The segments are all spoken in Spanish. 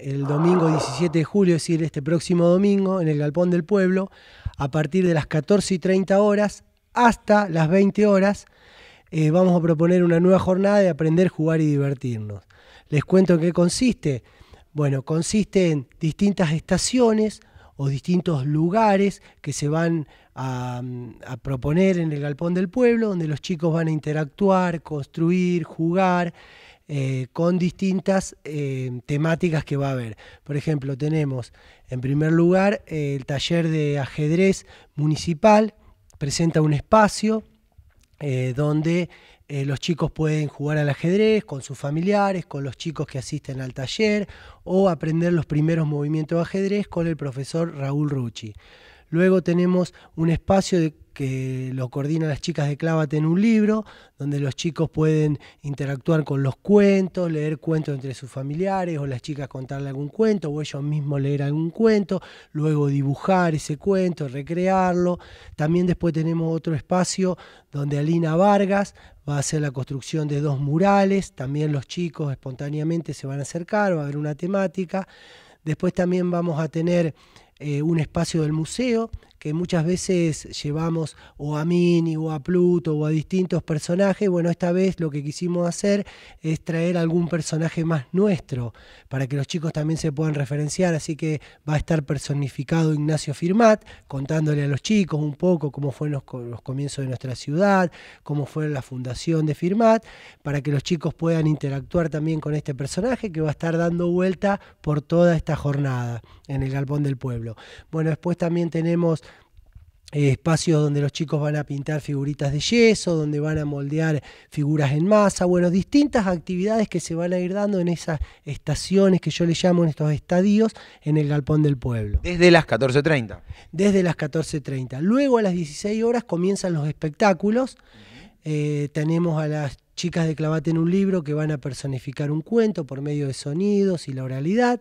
el domingo 17 de julio, es decir, este próximo domingo, en el Galpón del Pueblo, a partir de las 14 y 30 horas hasta las 20 horas, eh, vamos a proponer una nueva jornada de aprender, jugar y divertirnos. Les cuento en qué consiste. Bueno, consiste en distintas estaciones o distintos lugares que se van a, proponer en el galpón del pueblo, donde los chicos van a interactuar, construir, jugar, eh, con distintas eh, temáticas que va a haber. Por ejemplo, tenemos en primer lugar el taller de ajedrez municipal, presenta un espacio eh, donde los chicos pueden jugar al ajedrez con sus familiares, con los chicos que asisten al taller o aprender los primeros movimientos de ajedrez con el profesor Raúl Rucci. Luego tenemos un espacio de que lo coordinan las chicas de Clávate en un libro, donde los chicos pueden interactuar con los cuentos, leer cuentos entre sus familiares, o las chicas contarle algún cuento, o ellos mismos leer algún cuento, luego dibujar ese cuento, recrearlo. También después tenemos otro espacio donde Alina Vargas va a hacer la construcción de dos murales, también los chicos espontáneamente se van a acercar, va a haber una temática. Después también vamos a tener eh, un espacio del museo que muchas veces llevamos o a Mini o a Pluto o a distintos personajes, bueno, esta vez lo que quisimos hacer es traer algún personaje más nuestro para que los chicos también se puedan referenciar, así que va a estar personificado Ignacio Firmat contándole a los chicos un poco cómo fueron los, comienzos de nuestra ciudad, cómo fue la fundación de Firmat, para que los chicos puedan interactuar también con este personaje que va a estar dando vuelta por toda esta jornada en el Galpón del Pueblo. Bueno, después también tenemos eh, espacios donde los chicos van a pintar figuritas de yeso, donde van a moldear figuras en masa, bueno, distintas actividades que se van a ir dando en esas estaciones que yo le llamo en estos estadios en el galpón del pueblo. Desde las 14.30. Desde las 14.30. Luego a las 16 horas comienzan los espectáculos. Eh, tenemos a las chicas de Clavate en un libro que van a personificar un cuento por medio de sonidos y la oralidad.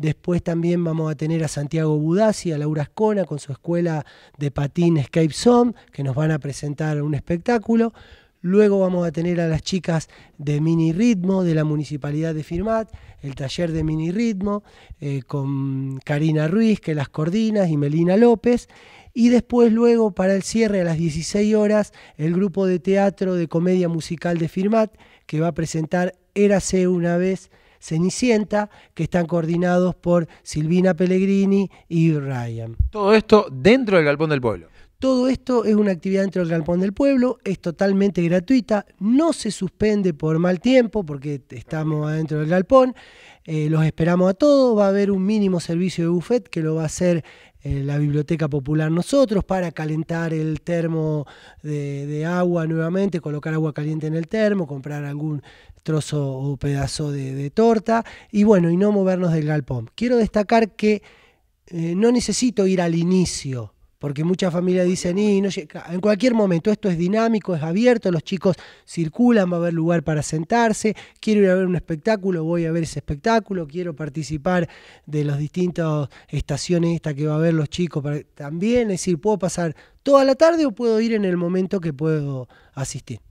Después también vamos a tener a Santiago y a Laura Ascona con su escuela de patín Escape Zone, que nos van a presentar un espectáculo. Luego vamos a tener a las chicas de Mini Ritmo de la Municipalidad de Firmat, el taller de Mini Ritmo eh, con Karina Ruiz, que las coordina, y Melina López. Y después luego para el cierre a las 16 horas el grupo de teatro de comedia musical de Firmat que va a presentar Érase una vez Cenicienta, que están coordinados por Silvina Pellegrini y Ryan. Todo esto dentro del Galpón del Pueblo. Todo esto es una actividad dentro del galpón del pueblo, es totalmente gratuita, no se suspende por mal tiempo porque estamos adentro del galpón, eh, los esperamos a todos, va a haber un mínimo servicio de buffet que lo va a hacer eh, la Biblioteca Popular nosotros para calentar el termo de, agua nuevamente, colocar agua caliente en el termo, comprar algún trozo o pedazo de, torta y bueno, y no movernos del galpón. Quiero destacar que eh, no necesito ir al inicio porque muchas familias dicen, no en cualquier momento, esto es dinámico, es abierto, los chicos circulan, va a haber lugar para sentarse, quiero ir a ver un espectáculo, voy a ver ese espectáculo, quiero participar de las distintas estaciones que va a haber los chicos, también, es decir, puedo pasar toda la tarde o puedo ir en el momento que puedo asistir.